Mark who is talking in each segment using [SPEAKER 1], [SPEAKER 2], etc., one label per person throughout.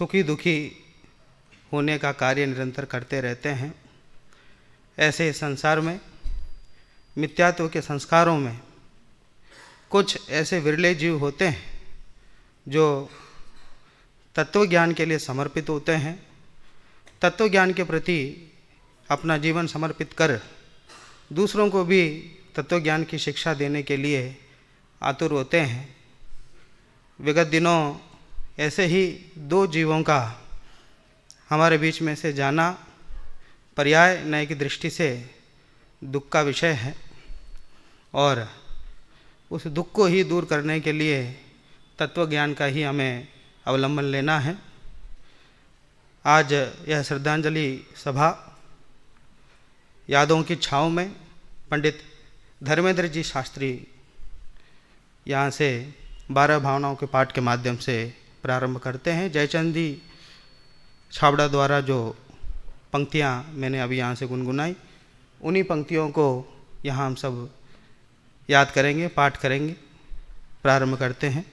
[SPEAKER 1] सुखी दुखी होने का कार्य निरंतर करते रहते हैं ऐसे संसार में मिथ्यात्व के संस्कारों में कुछ ऐसे विरले जीव होते हैं जो तत्व ज्ञान के लिए समर्पित होते हैं तत्व ज्ञान के प्रति अपना जीवन समर्पित कर दूसरों को भी तत्व ज्ञान की शिक्षा देने के लिए आतुर होते हैं विगत दिनों ऐसे ही दो जीवों का हमारे बीच में से जाना पर्याय नए की दृष्टि से दुख का विषय है और उस दुख को ही दूर करने के लिए तत्व ज्ञान का ही हमें अवलंबन लेना है आज यह श्रद्धांजलि सभा यादों की छाव में पंडित धर्मेंद्र जी शास्त्री यहाँ से बारह भावनाओं के पाठ के माध्यम से प्रारंभ करते हैं जयचंदी छाबड़ा द्वारा जो पंक्तियाँ मैंने अभी यहाँ से गुनगुनाई उन्हीं पंक्तियों को यहाँ हम सब याद करेंगे पाठ करेंगे प्रारंभ करते हैं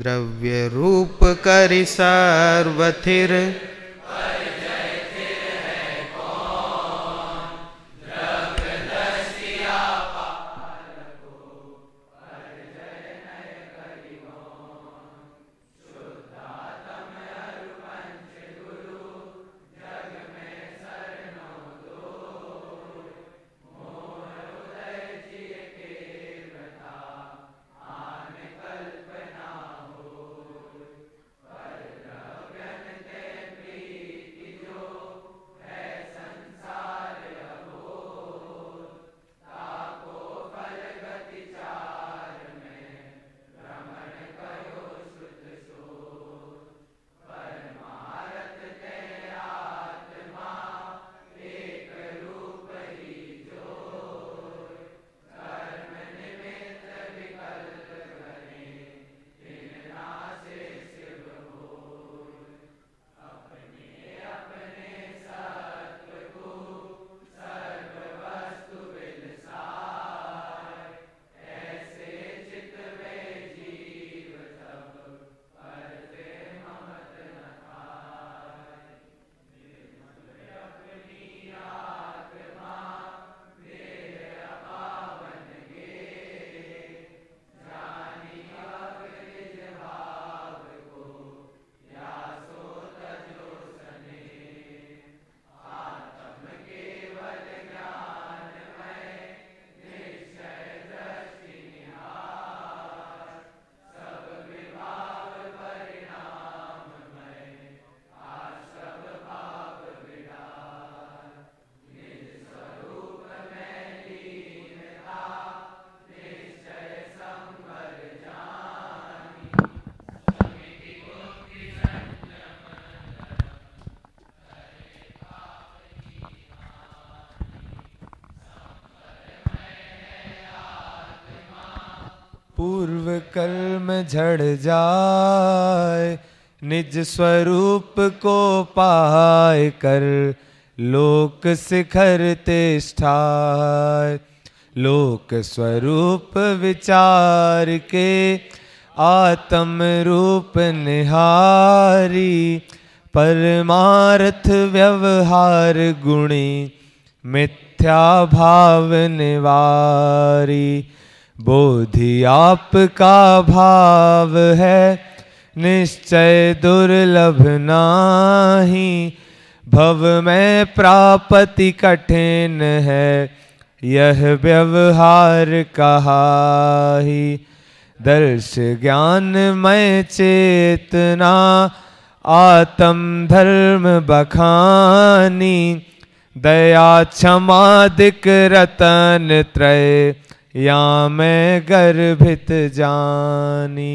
[SPEAKER 1] द्रव्य रूप करि सर्वथिर
[SPEAKER 2] पूर्व कर्म झड़ जाए निज स्वरूप को पाए कर लोक शिखर तेष्ठाय लोक स्वरूप विचार के आत्म रूप निहारी परमार्थ व्यवहार गुणी मिथ्या भाव निवारी बोधि आपका भाव है निश्चय दुर्लभ नाही भव में प्रापति कठिन है यह व्यवहार कहा ही दर्श ज्ञान मय चेतना आत्म धर्म बखानी दया क्षमादिक रतन त्रय या मैं गर्भित जानी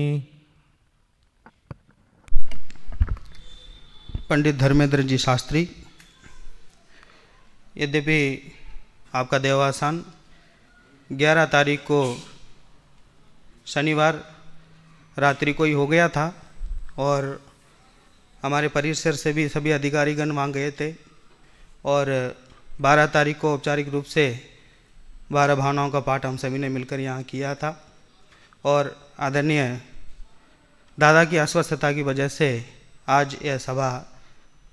[SPEAKER 1] पंडित धर्मेंद्र जी शास्त्री यद्यपि आपका देवासान 11 तारीख को शनिवार रात्रि को ही हो गया था और हमारे परिसर से भी सभी अधिकारीगण मांग गए थे और 12 तारीख को औपचारिक रूप से बारह भावनाओं का पाठ हम सभी ने मिलकर यहाँ किया था और आदरणीय दादा की अस्वस्थता की वजह से आज यह सभा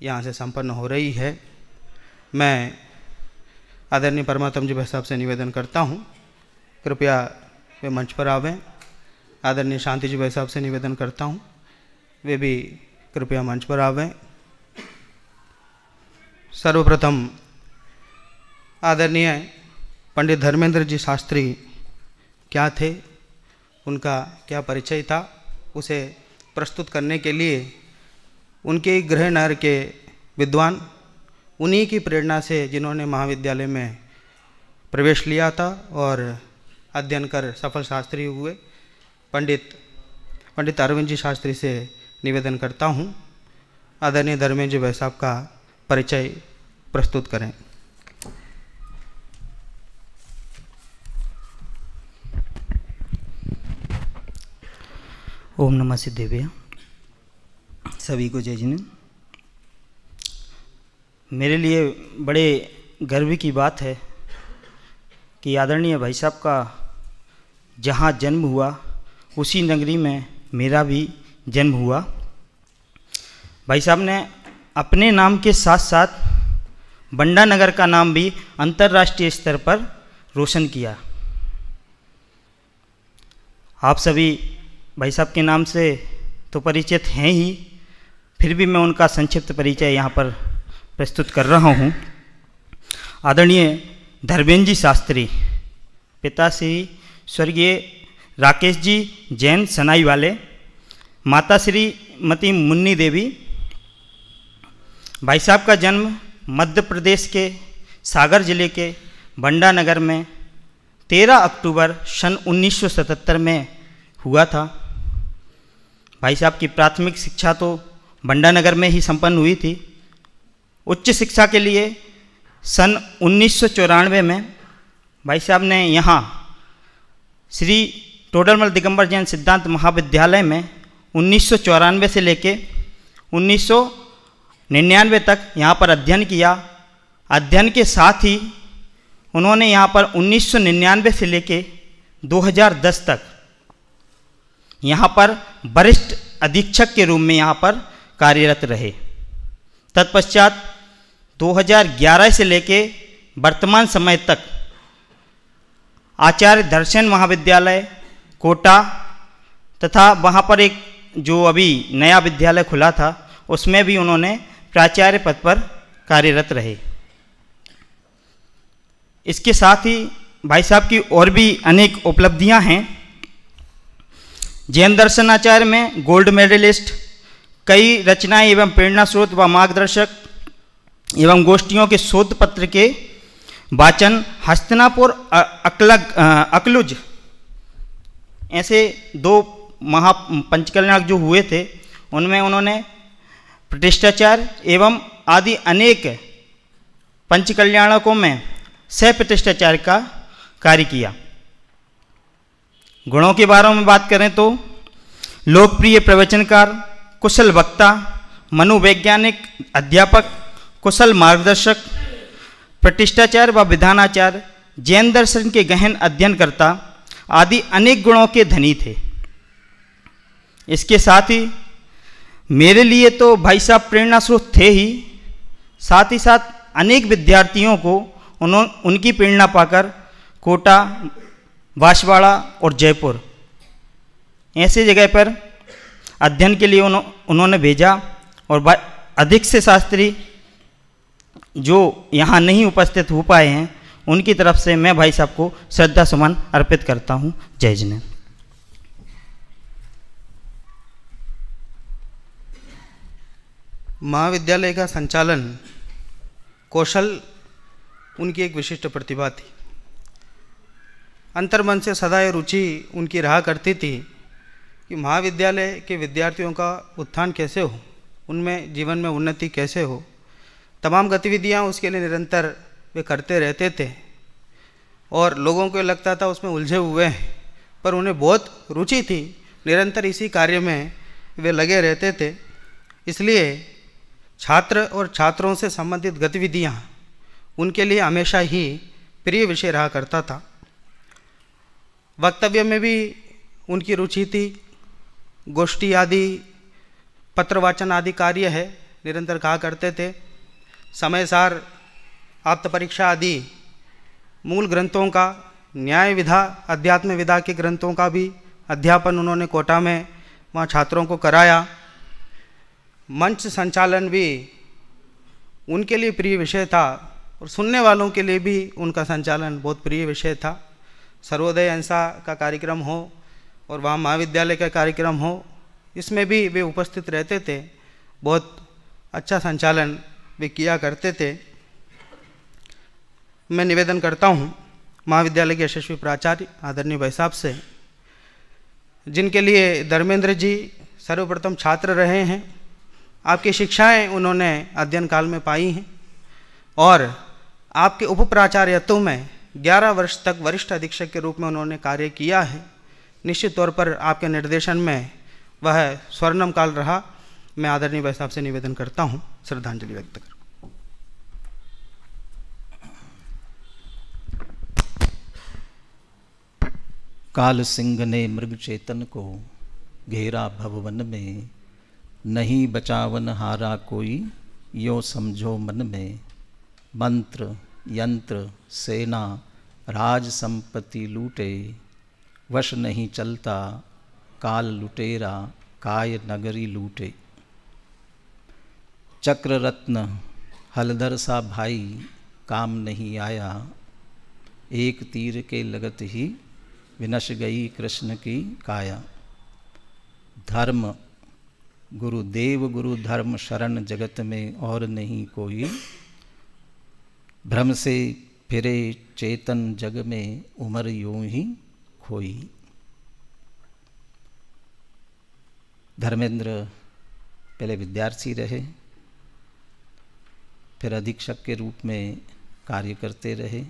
[SPEAKER 1] यहाँ से संपन्न हो रही है मैं आदरणीय परमात्म जी भाई साहब से निवेदन करता हूँ कृपया वे मंच पर आवें आदरणीय शांति जी भाई साहब से निवेदन करता हूँ वे भी कृपया मंच पर आवें सर्वप्रथम आदरणीय पंडित धर्मेंद्र जी शास्त्री क्या थे उनका क्या परिचय था उसे प्रस्तुत करने के लिए उनके गृह नगर के विद्वान उन्हीं की प्रेरणा से जिन्होंने महाविद्यालय में प्रवेश लिया था और अध्ययन कर सफल शास्त्री हुए पंडित पंडित अरविंद जी शास्त्री से निवेदन करता हूँ आदरणीय धर्मेंद्र जी भाई साहब का परिचय प्रस्तुत करें
[SPEAKER 3] ओम नमः भैया सभी को जय जिन मेरे लिए बड़े गर्व की बात है कि आदरणीय भाई साहब का जहाँ जन्म हुआ उसी नगरी में मेरा भी जन्म हुआ भाई साहब ने अपने नाम के साथ साथ बंडा नगर का नाम भी अंतर्राष्ट्रीय स्तर पर रोशन किया आप सभी भाई साहब के नाम से तो परिचित हैं ही फिर भी मैं उनका संक्षिप्त परिचय यहाँ पर प्रस्तुत कर रहा हूँ आदरणीय धर्मेंद्र जी शास्त्री पिता श्री स्वर्गीय राकेश जी जैन सनाई वाले माता श्रीमती मुन्नी देवी भाई साहब का जन्म मध्य प्रदेश के सागर जिले के बंडा नगर में 13 अक्टूबर सन 1977 में हुआ था भाई साहब की प्राथमिक शिक्षा तो बंडानगर में ही संपन्न हुई थी उच्च शिक्षा के लिए सन उन्नीस में भाई साहब ने यहाँ श्री टोडरमल दिगंबर जैन सिद्धांत महाविद्यालय में उन्नीस से लेके उन्नीस तक यहाँ पर अध्ययन किया अध्ययन के साथ ही उन्होंने यहाँ पर 1999 से लेके 2010 तक यहाँ पर वरिष्ठ अधीक्षक के रूप में यहाँ पर कार्यरत रहे तत्पश्चात 2011 से लेके वर्तमान समय तक आचार्य दर्शन महाविद्यालय कोटा तथा वहाँ पर एक जो अभी नया विद्यालय खुला था उसमें भी उन्होंने प्राचार्य पद पर कार्यरत रहे इसके साथ ही भाई साहब की और भी अनेक उपलब्धियां हैं जैन दर्शनाचार्य में गोल्ड मेडलिस्ट कई रचनाएं एवं प्रेरणा स्रोत व मार्गदर्शक एवं गोष्ठियों के शोध पत्र के वाचन हस्तनापुर अकलग अकलुज ऐसे दो महापंचकल्याण जो हुए थे उनमें उन्होंने प्रतिष्ठाचार एवं आदि अनेक पंचकल्याणकों में सह प्रतिष्ठाचार का कार्य किया गुणों के बारे में बात करें तो लोकप्रिय प्रवचनकार कुशल वक्ता मनोवैज्ञानिक अध्यापक कुशल मार्गदर्शक प्रतिष्ठाचार व विधानाचार्य जैन दर्शन के गहन अध्ययनकर्ता आदि अनेक गुणों के धनी थे इसके साथ ही मेरे लिए तो भाई साहब प्रेरणा स्रोत थे ही साथ ही साथ अनेक विद्यार्थियों को उन्होंने उनकी प्रेरणा पाकर कोटा बाशवाड़ा और जयपुर ऐसी जगह पर अध्ययन के लिए उन्हों, उन्होंने भेजा और अधिक से शास्त्री जो यहाँ नहीं उपस्थित हो पाए हैं उनकी तरफ से मैं भाई साहब को श्रद्धा सुमन अर्पित करता हूँ जय जिने
[SPEAKER 1] महाविद्यालय का संचालन कौशल उनकी एक विशिष्ट प्रतिभा थी अंतर्मन से सदा ये रुचि उनकी रहा करती थी कि महाविद्यालय के विद्यार्थियों का उत्थान कैसे हो उनमें जीवन में उन्नति कैसे हो तमाम गतिविधियाँ उसके लिए निरंतर वे करते रहते थे और लोगों को लगता था उसमें उलझे हुए हैं पर उन्हें बहुत रुचि थी निरंतर इसी कार्य में वे लगे रहते थे इसलिए छात्र और छात्रों से संबंधित गतिविधियाँ उनके लिए हमेशा ही प्रिय विषय रहा करता था वक्तव्य में भी उनकी रुचि थी गोष्ठी आदि पत्रवाचन आदि कार्य है निरंतर कहा करते थे समय सार आप्त परीक्षा आदि मूल ग्रंथों का न्याय विधा अध्यात्म विधा के ग्रंथों का भी अध्यापन उन्होंने कोटा में वहाँ छात्रों को कराया मंच संचालन भी उनके लिए प्रिय विषय था और सुनने वालों के लिए भी उनका संचालन बहुत प्रिय विषय था सर्वोदय ऐसा का कार्यक्रम हो और वहाँ महाविद्यालय का कार्यक्रम हो इसमें भी वे उपस्थित रहते थे बहुत अच्छा संचालन वे किया करते थे मैं निवेदन करता हूँ महाविद्यालय के यशस्वी प्राचार्य आदरणीय भाई साहब से जिनके लिए धर्मेंद्र जी सर्वप्रथम छात्र रहे हैं आपकी शिक्षाएं उन्होंने अध्ययन काल में पाई हैं और आपके उप प्राचार्यत्व में 11 वर्ष तक वरिष्ठ अधीक्षक के रूप में उन्होंने कार्य किया है निश्चित तौर पर आपके निर्देशन में वह स्वर्णम काल रहा मैं आदरणीय भाई साहब से निवेदन करता हूँ श्रद्धांजलि व्यक्त कर
[SPEAKER 4] काल सिंह ने मृग चेतन को घेरा भववन में नहीं बचावन हारा कोई यो समझो मन में मंत्र यंत्र सेना राज संपत्ति लूटे वश नहीं चलता काल लुटेरा काय नगरी लूटे चक्र रत्न हलधर सा भाई काम नहीं आया एक तीर के लगत ही विनश गई कृष्ण की काया धर्म गुरुदेव गुरु धर्म शरण जगत में और नहीं कोई भ्रम से फिरे चेतन जग में उम्र यूं ही खोई धर्मेंद्र पहले विद्यार्थी रहे फिर अधीक्षक के रूप में कार्य करते रहे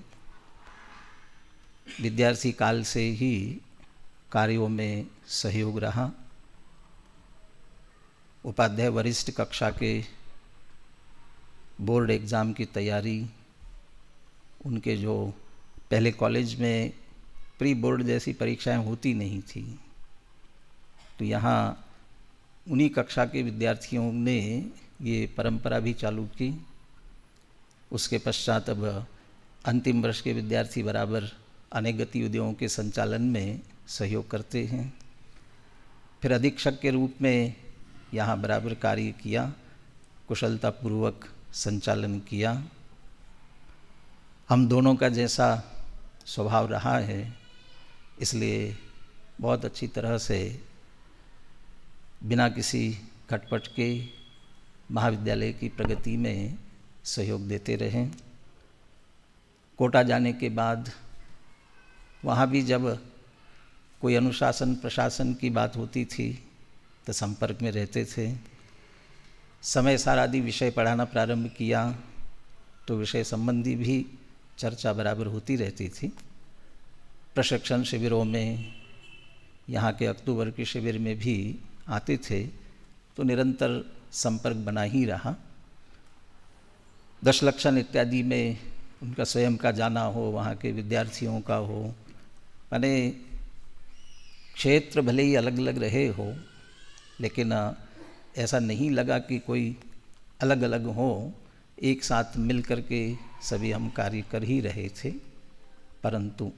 [SPEAKER 4] विद्यार्थी काल से ही कार्यों में सहयोग रहा उपाध्याय वरिष्ठ कक्षा के बोर्ड एग्ज़ाम की तैयारी उनके जो पहले कॉलेज में प्री बोर्ड जैसी परीक्षाएं होती नहीं थी तो यहाँ उन्हीं कक्षा के विद्यार्थियों ने ये परंपरा भी चालू की उसके पश्चात अब अंतिम वर्ष के विद्यार्थी बराबर अनेक गतिविधियों के संचालन में सहयोग करते हैं फिर अधीक्षक के रूप में यहाँ बराबर कार्य किया कुशलतापूर्वक संचालन किया हम दोनों का जैसा स्वभाव रहा है इसलिए बहुत अच्छी तरह से बिना किसी खटपट के महाविद्यालय की प्रगति में सहयोग देते रहे कोटा जाने के बाद वहाँ भी जब कोई अनुशासन प्रशासन की बात होती थी तो संपर्क में रहते थे समय सार आदि विषय पढ़ाना प्रारंभ किया तो विषय संबंधी भी चर्चा बराबर होती रहती थी प्रशिक्षण शिविरों में यहाँ के अक्टूबर के शिविर में भी आते थे तो निरंतर संपर्क बना ही रहा दशलक्षण इत्यादि में उनका स्वयं का जाना हो वहाँ के विद्यार्थियों का हो मैंने क्षेत्र भले ही अलग अलग रहे हो लेकिन ऐसा नहीं लगा कि कोई अलग अलग हो एक साथ मिलकर के सभी हम कार्य कर ही रहे थे परंतु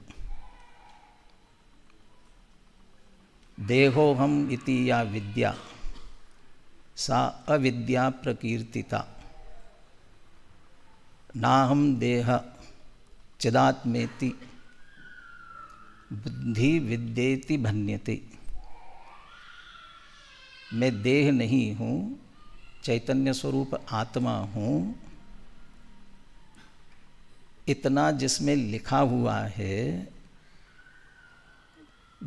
[SPEAKER 4] देहोहम इति या विद्या सा अविद्या प्रकीर्तिता नाहम देह चिदात्मेति बुद्धि विद्येति भन्यते मैं देह नहीं हूँ चैतन्य स्वरूप आत्मा हूँ इतना जिसमें लिखा हुआ है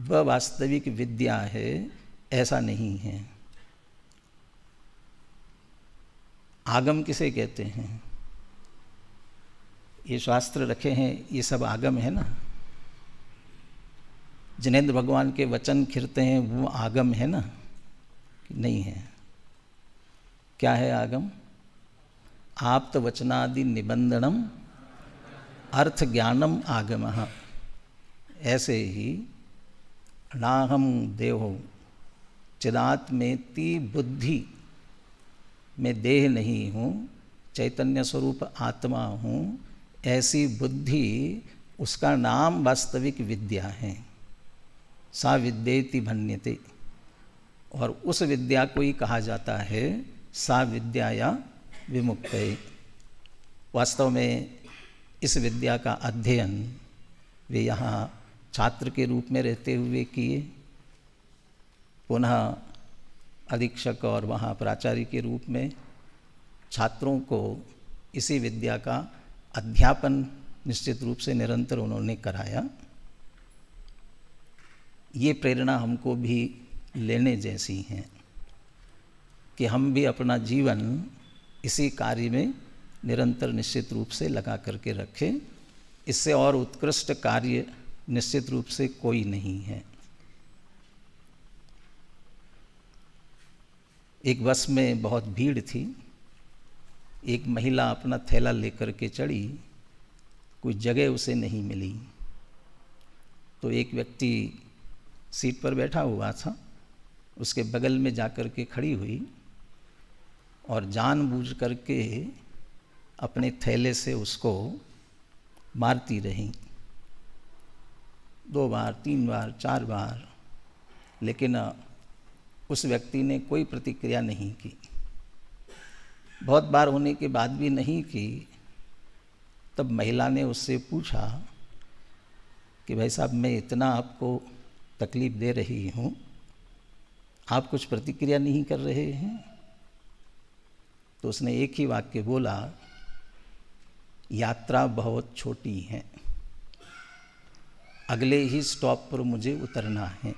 [SPEAKER 4] वह वास्तविक विद्या है ऐसा नहीं है आगम किसे कहते हैं ये शास्त्र रखे हैं ये सब आगम है ना जिनेन्द्र भगवान के वचन खिरते हैं वो आगम है ना नहीं है क्या है आगम आप तो वचनादि निबंधनम अर्थ ज्ञानम आगम ऐसे ही नाहम देहो चिदात्मेति बुद्धि मैं देह नहीं हूँ चैतन्य स्वरूप आत्मा हूँ ऐसी बुद्धि उसका नाम वास्तविक विद्या है सा विद्येति भन्यते और उस विद्या को ही कहा जाता है सा विद्या या विमुक्त वास्तव में इस विद्या का अध्ययन वे यहाँ छात्र के रूप में रहते हुए किए पुनः अधीक्षक और वहाँ प्राचार्य के रूप में छात्रों को इसी विद्या का अध्यापन निश्चित रूप से निरंतर उन्होंने कराया ये प्रेरणा हमको भी लेने जैसी हैं कि हम भी अपना जीवन इसी कार्य में निरंतर निश्चित रूप से लगा करके रखें इससे और उत्कृष्ट कार्य निश्चित रूप से कोई नहीं है एक बस में बहुत भीड़ थी एक महिला अपना थैला लेकर के चढ़ी कोई जगह उसे नहीं मिली तो एक व्यक्ति सीट पर बैठा हुआ था उसके बगल में जाकर के खड़ी हुई और जानबूझ करके अपने थैले से उसको मारती रहीं दो बार तीन बार चार बार लेकिन उस व्यक्ति ने कोई प्रतिक्रिया नहीं की बहुत बार होने के बाद भी नहीं की तब महिला ने उससे पूछा कि भाई साहब मैं इतना आपको तकलीफ़ दे रही हूँ आप कुछ प्रतिक्रिया नहीं कर रहे हैं तो उसने एक ही वाक्य बोला यात्रा बहुत छोटी है अगले ही स्टॉप पर मुझे उतरना है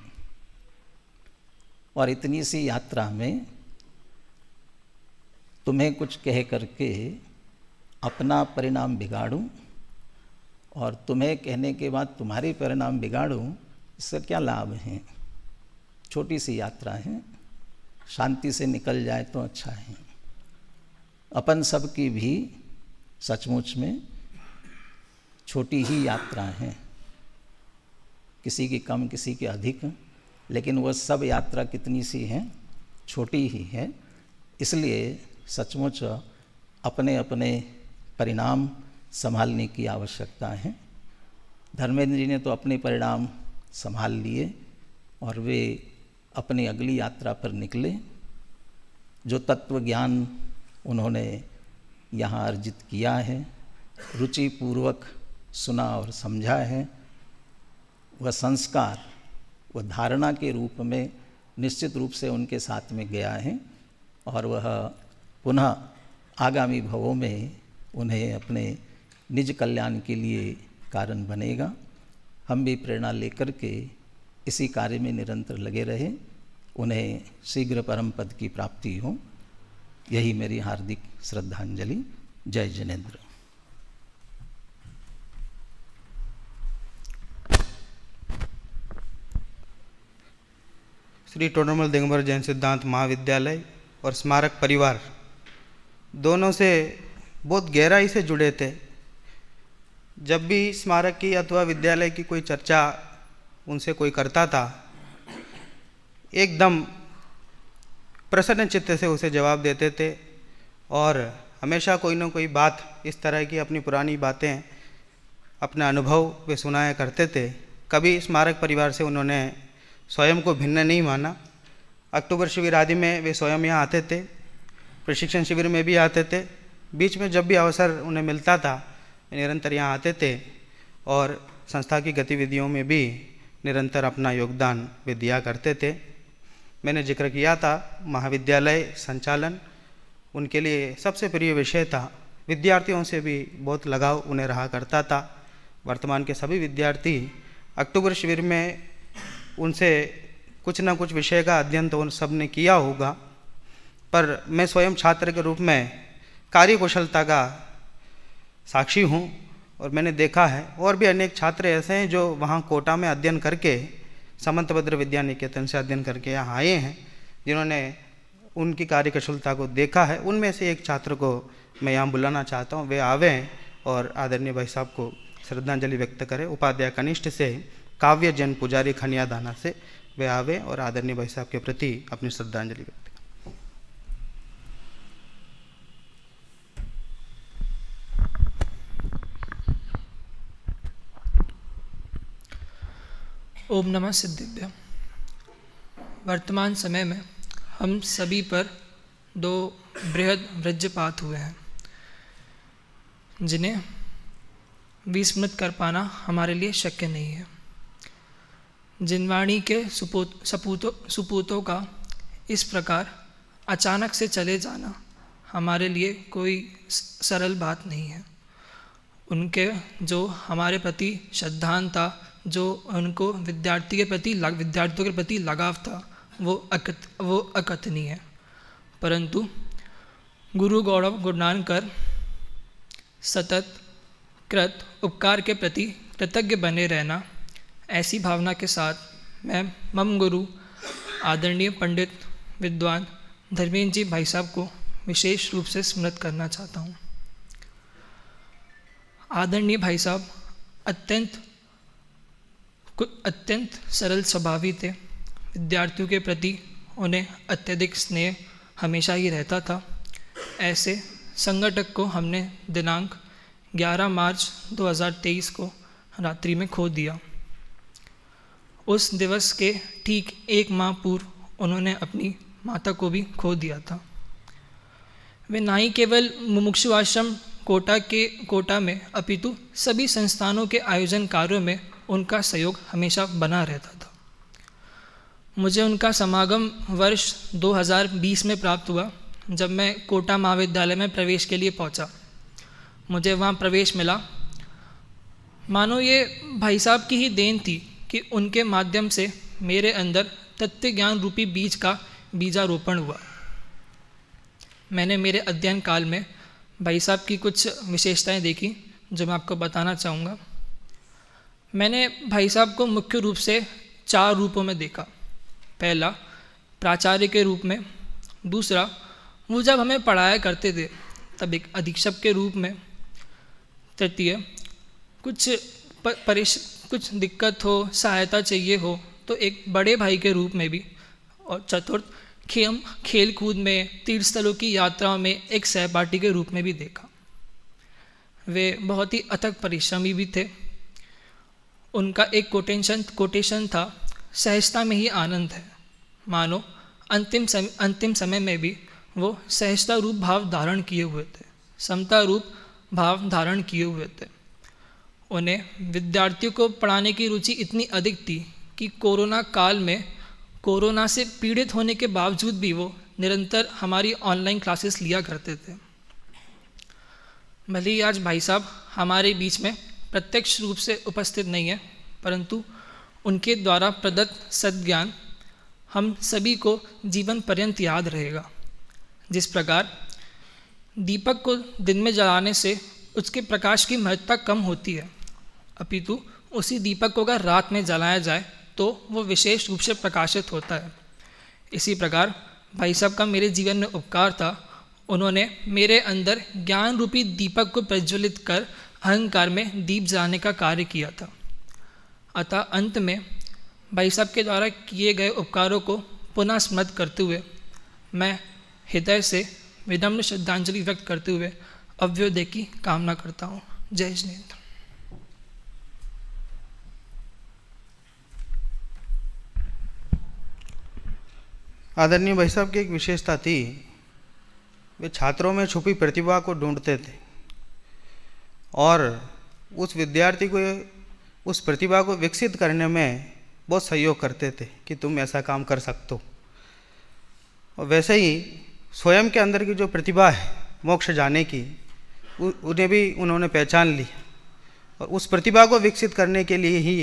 [SPEAKER 4] और इतनी सी यात्रा में तुम्हें कुछ कह करके अपना परिणाम बिगाड़ूं और तुम्हें कहने के बाद तुम्हारे परिणाम बिगाड़ूं इससे क्या लाभ है छोटी सी यात्रा है शांति से निकल जाए तो अच्छा है अपन सब की भी सचमुच में छोटी ही यात्राएं हैं किसी की कम किसी की अधिक लेकिन वह सब यात्रा कितनी सी हैं छोटी ही है इसलिए सचमुच अपने अपने परिणाम संभालने की आवश्यकता है धर्मेंद्र जी ने तो अपने परिणाम संभाल लिए और वे अपनी अगली यात्रा पर निकले जो तत्व ज्ञान उन्होंने यहाँ अर्जित किया है रुचि पूर्वक सुना और समझा है वह संस्कार वह धारणा के रूप में निश्चित रूप से उनके साथ में गया है और वह पुनः आगामी भवों में उन्हें अपने निज कल्याण के लिए कारण बनेगा हम भी प्रेरणा लेकर के इसी कार्य में निरंतर लगे रहें उन्हें शीघ्र परम पद की प्राप्ति हो यही मेरी हार्दिक श्रद्धांजलि जय जिनेन्द्र
[SPEAKER 1] श्री टोडरमल दिगंबर जैन सिद्धांत महाविद्यालय और स्मारक परिवार दोनों से बहुत गहराई से जुड़े थे जब भी स्मारक की अथवा विद्यालय की कोई चर्चा उनसे कोई करता था एकदम प्रसन्न चित्त से उसे जवाब देते थे और हमेशा कोई ना कोई बात इस तरह की अपनी पुरानी बातें अपना अनुभव वे सुनाया करते थे कभी स्मारक परिवार से उन्होंने स्वयं को भिन्न नहीं माना अक्टूबर शिविर आदि में वे स्वयं यहाँ आते थे प्रशिक्षण शिविर में भी आते थे बीच में जब भी अवसर उन्हें मिलता था निरंतर यहाँ आते थे और संस्था की गतिविधियों में भी निरंतर अपना योगदान वे दिया करते थे मैंने जिक्र किया था महाविद्यालय संचालन उनके लिए सबसे प्रिय विषय था विद्यार्थियों से भी बहुत लगाव उन्हें रहा करता था वर्तमान के सभी विद्यार्थी अक्टूबर शिविर में उनसे कुछ ना कुछ विषय का अध्ययन तो उन सब ने किया होगा पर मैं स्वयं छात्र के रूप में कार्यकुशलता का साक्षी हूँ और मैंने देखा है और भी अनेक छात्र ऐसे हैं जो वहाँ कोटा में अध्ययन करके सामंतभद्र विद्या निकेतन से अध्ययन करके यहाँ आए हैं जिन्होंने उनकी कार्यकुशलता को देखा है उनमें से एक छात्र को मैं यहाँ बुलाना चाहता हूँ वे आवे और आदरणीय भाई साहब को श्रद्धांजलि व्यक्त करें उपाध्याय कनिष्ठ से काव्य जन पुजारी खनिया दाना से वे आवे और आदरणीय भाई साहब के प्रति अपनी श्रद्धांजलि व्यक्त
[SPEAKER 5] ओम नमः सिद्धिभ्य वर्तमान समय में हम सभी पर दो बृहद वृजपात हुए हैं जिन्हें विस्मृत कर पाना हमारे लिए शक्य नहीं है जिनवाणी के सुपूत सपूतों सुपूतों का इस प्रकार अचानक से चले जाना हमारे लिए कोई सरल बात नहीं है उनके जो हमारे प्रति श्रद्धांता जो उनको विद्यार्थी के प्रति विद्यार्थियों के प्रति लगाव था वो अकत वो अकथनीय है परंतु गुरु गौरव कर सतत कृत उपकार के प्रति कृतज्ञ बने रहना ऐसी भावना के साथ मैं मम गुरु आदरणीय पंडित विद्वान धर्मेंद्र जी भाई साहब को विशेष रूप से स्मृत करना चाहता हूँ आदरणीय भाई साहब अत्यंत कुछ अत्यंत सरल स्वभावी थे विद्यार्थियों के प्रति उन्हें अत्यधिक स्नेह हमेशा ही रहता था ऐसे संगठक को हमने दिनांक 11 मार्च 2023 को रात्रि में खो दिया उस दिवस के ठीक एक माह पूर्व उन्होंने अपनी माता को भी खो दिया था वे ना ही केवल मुमुक्षु आश्रम कोटा के कोटा में अपितु सभी संस्थानों के आयोजन कार्यों में उनका सहयोग हमेशा बना रहता था मुझे उनका समागम वर्ष 2020 में प्राप्त हुआ जब मैं कोटा महाविद्यालय में प्रवेश के लिए पहुंचा। मुझे वहाँ प्रवेश मिला मानो ये भाई साहब की ही देन थी कि उनके माध्यम से मेरे अंदर तत्व ज्ञान रूपी बीज का बीजारोपण हुआ मैंने मेरे अध्ययन काल में भाई साहब की कुछ विशेषताएं देखी जो मैं आपको बताना चाहूँगा मैंने भाई साहब को मुख्य रूप से चार रूपों में देखा पहला प्राचार्य के रूप में दूसरा वो जब हमें पढ़ाया करते थे तब एक अधीक्षक के रूप में तृतीय कुछ परेश कुछ दिक्कत हो सहायता चाहिए हो तो एक बड़े भाई के रूप में भी और चतुर्थ खेम खेल कूद में तीर्थ स्थलों की यात्राओं में एक सहपाठी के रूप में भी देखा वे बहुत ही अथक परिश्रमी भी थे उनका एक कोटेशन कोटेशन था सहजता में ही आनंद है मानो अंतिम समय अंतिम समय में भी वो सहजता रूप भाव धारण किए हुए थे समता रूप भाव धारण किए हुए थे उन्हें विद्यार्थियों को पढ़ाने की रुचि इतनी अधिक थी कि कोरोना काल में कोरोना से पीड़ित होने के बावजूद भी वो निरंतर हमारी ऑनलाइन क्लासेस लिया करते थे भले ही आज भाई साहब हमारे बीच में प्रत्यक्ष रूप से उपस्थित नहीं है परंतु उनके द्वारा प्रदत्त सद्ज्ञान हम सभी को जीवन पर्यंत याद रहेगा जिस प्रकार दीपक को दिन में जलाने से उसके प्रकाश की महत्ता कम होती है अपितु उसी दीपक को अगर रात में जलाया जाए तो वो विशेष रूप से प्रकाशित होता है इसी प्रकार भाई साहब का मेरे जीवन में उपकार था उन्होंने मेरे अंदर ज्ञान रूपी दीपक को प्रज्वलित कर अहंकार में दीप जलाने का कार्य किया था अतः अंत में भाई साहब के द्वारा किए गए उपकारों को पुनः स्मृत करते हुए मैं हृदय से विनम्र श्रद्धांजलि व्यक्त करते हुए अव्योदय की कामना करता हूँ जय जिनेन्द्र
[SPEAKER 1] आदरणीय भाई साहब की एक विशेषता थी वे छात्रों में छुपी प्रतिभा को ढूंढते थे और उस विद्यार्थी को उस प्रतिभा को विकसित करने में बहुत सहयोग करते थे कि तुम ऐसा काम कर सकते हो और वैसे ही स्वयं के अंदर की जो प्रतिभा है मोक्ष जाने की उन्हें भी उन्होंने पहचान ली और उस प्रतिभा को विकसित करने के लिए ही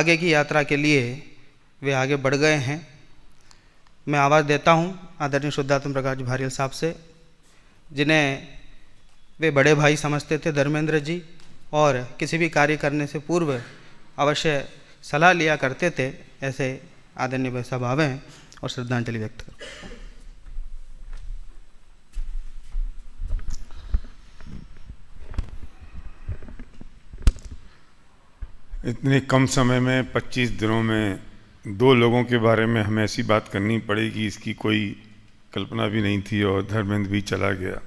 [SPEAKER 1] आगे की यात्रा के लिए वे आगे बढ़ गए हैं मैं आवाज़ देता हूँ आदरणीय शुद्धात्म प्रकाश भारियल साहब से जिन्हें वे बड़े भाई समझते थे धर्मेंद्र जी और किसी भी कार्य करने से पूर्व अवश्य सलाह लिया करते थे ऐसे आदरणीय भाई साहब आवे हैं और श्रद्धांजलि व्यक्त करो
[SPEAKER 6] इतने कम समय में 25 दिनों में दो लोगों के बारे में हमें ऐसी बात करनी पड़ेगी इसकी कोई कल्पना भी नहीं थी और धर्मेंद्र भी चला गया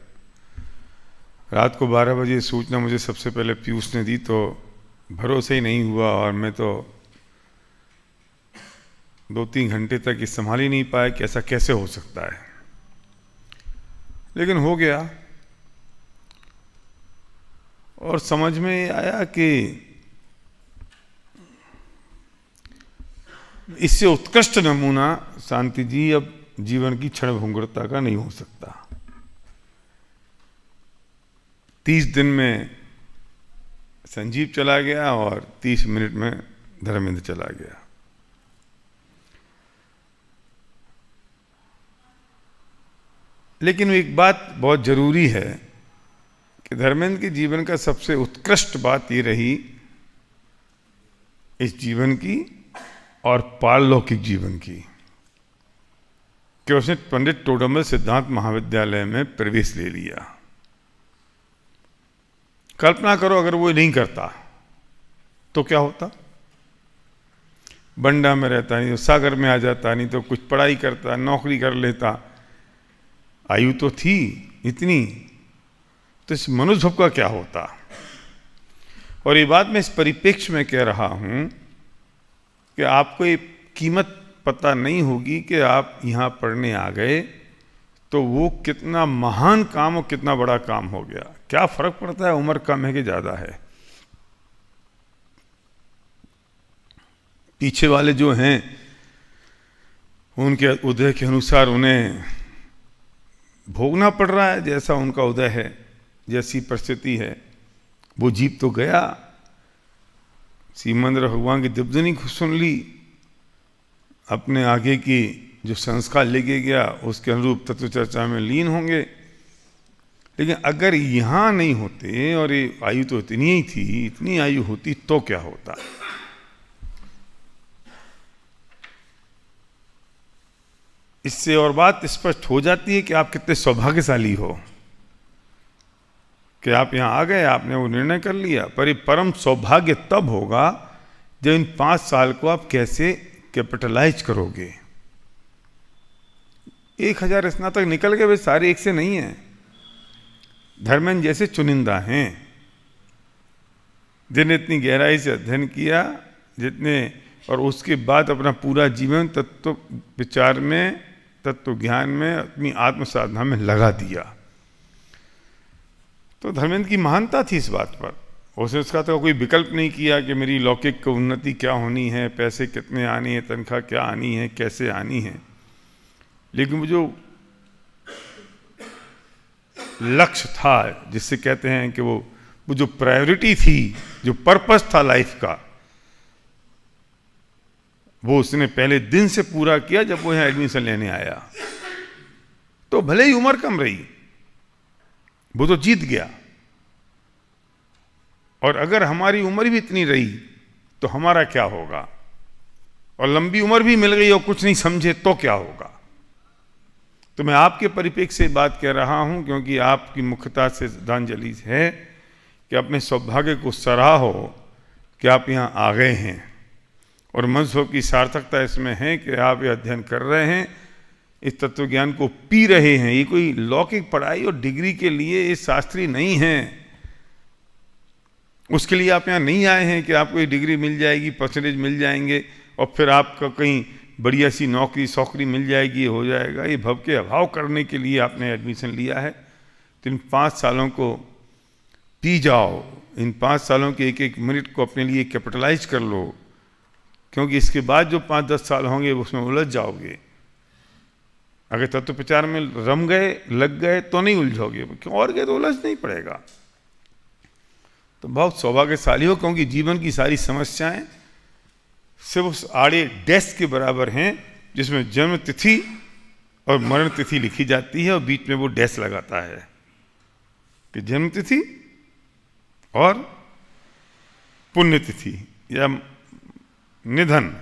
[SPEAKER 6] रात को 12 बजे सूचना मुझे सबसे पहले पीयूष ने दी तो भरोसे ही नहीं हुआ और मैं तो दो तीन घंटे तक ये संभाल ही नहीं पाया कि ऐसा कैसे हो सकता है लेकिन हो गया और समझ में आया कि इससे उत्कृष्ट नमूना शांति जी अब जीवन की क्षण भंगुरता का नहीं हो सकता तीस दिन में संजीव चला गया और तीस मिनट में धर्मेंद्र चला गया लेकिन एक बात बहुत ज़रूरी है कि धर्मेंद्र के जीवन का सबसे उत्कृष्ट बात ये रही इस जीवन की और पारलौकिक जीवन की कि उसने पंडित टोडमल सिद्धांत महाविद्यालय में प्रवेश ले लिया कल्पना करो अगर वो नहीं करता तो क्या होता बंडा में रहता नहीं तो सागर में आ जाता नहीं तो कुछ पढ़ाई करता नौकरी कर लेता आयु तो थी इतनी तो इस मनुष्य का क्या होता और ये बात मैं इस परिप्रेक्ष्य में कह रहा हूं कि आपको ये कीमत पता नहीं होगी कि आप यहाँ पढ़ने आ गए तो वो कितना महान काम और कितना बड़ा काम हो गया क्या फर्क पड़ता है उम्र कम है कि ज़्यादा है पीछे वाले जो हैं उनके उदय के अनुसार उन्हें भोगना पड़ रहा है जैसा उनका उदय है जैसी परिस्थिति है वो जीप तो गया सीमंद्र भगवान की दिव्यनी सुन ली अपने आगे की जो संस्कार लेके गया उसके अनुरूप तत्व चर्चा में लीन होंगे लेकिन अगर यहाँ नहीं होते और ये आयु तो इतनी ही थी इतनी आयु होती तो क्या होता इससे और बात स्पष्ट हो जाती है कि आप कितने सौभाग्यशाली हो कि आप यहाँ आ गए आपने वो निर्णय कर लिया पर ये परम सौभाग्य तब होगा जब इन पाँच साल को आप कैसे कैपिटलाइज करोगे एक हजार स्नातक निकल गए वे सारे एक से नहीं हैं धर्मेंद्र जैसे चुनिंदा हैं जिन्हें इतनी गहराई से अध्ययन किया जितने और उसके बाद अपना पूरा जीवन तत्व विचार में तत्व ज्ञान में अपनी आत्म साधना में लगा दिया तो धर्मेंद्र की महानता थी इस बात पर उसने उसका तो कोई विकल्प नहीं किया कि मेरी लौकिक उन्नति क्या होनी है पैसे कितने आने हैं तनख्वाह क्या आनी है कैसे आनी है लेकिन वो जो लक्ष्य था जिससे कहते हैं कि वो वो जो प्रायोरिटी थी जो पर्पस था लाइफ का वो उसने पहले दिन से पूरा किया जब वो यहां एडमिशन लेने आया तो भले ही उम्र कम रही वो तो जीत गया और अगर हमारी उम्र भी इतनी रही तो हमारा क्या होगा और लंबी उम्र भी मिल गई और कुछ नहीं समझे तो क्या होगा तो मैं आपके परिप्रेक्ष्य से बात कह रहा हूं क्योंकि आपकी मुख्यता से श्रद्धांजलि है कि अपने सौभाग्य को सराह हो कि आप यहाँ आ गए हैं और मनसो की सार्थकता इसमें है कि आप ये अध्ययन कर रहे हैं इस तत्व ज्ञान को पी रहे हैं ये कोई लौकिक पढ़ाई और डिग्री के लिए ये शास्त्री नहीं है उसके लिए आप यहाँ नहीं आए हैं कि आपको ये डिग्री मिल जाएगी परसेंटेज मिल जाएंगे और फिर आपका कहीं बढ़िया सी नौकरी सौकरी मिल जाएगी हो जाएगा ये भव के अभाव करने के लिए आपने एडमिशन लिया है तो इन पाँच सालों को पी जाओ इन पाँच सालों के एक एक मिनट को अपने लिए कैपिटलाइज कर लो क्योंकि इसके बाद जो पाँच दस साल होंगे उसमें उलझ जाओगे अगर तत्व प्रचार में रम गए लग गए तो नहीं उलझोगे क्यों और गए तो उलझ नहीं पड़ेगा तो बहुत सौभाग्यशाली हो क्योंकि जीवन की सारी समस्याएं सिर्फ उस आड़े डेस्क के बराबर हैं जिसमें जन्म तिथि और मरण तिथि लिखी जाती है और बीच में वो डैश लगाता है कि जन्म तिथि और पुण्य तिथि या निधन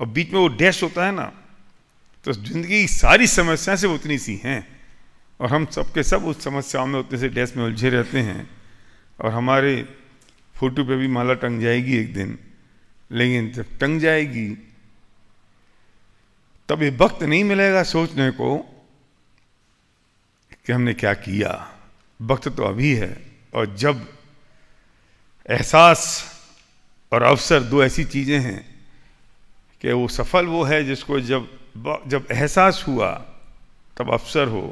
[SPEAKER 6] और बीच में वो डैश होता है ना तो जिंदगी की सारी समस्याएं सिर्फ उतनी सी हैं और हम सबके सब उस समस्याओं में उतने से डैश में उलझे रहते हैं और हमारे फोटो पे भी माला टंग जाएगी एक दिन लेकिन जब टंग जाएगी तब ये वक्त नहीं मिलेगा सोचने को कि हमने क्या किया वक्त तो अभी है और जब एहसास और अवसर दो ऐसी चीज़ें हैं कि वो सफल वो है जिसको जब जब एहसास हुआ तब अवसर हो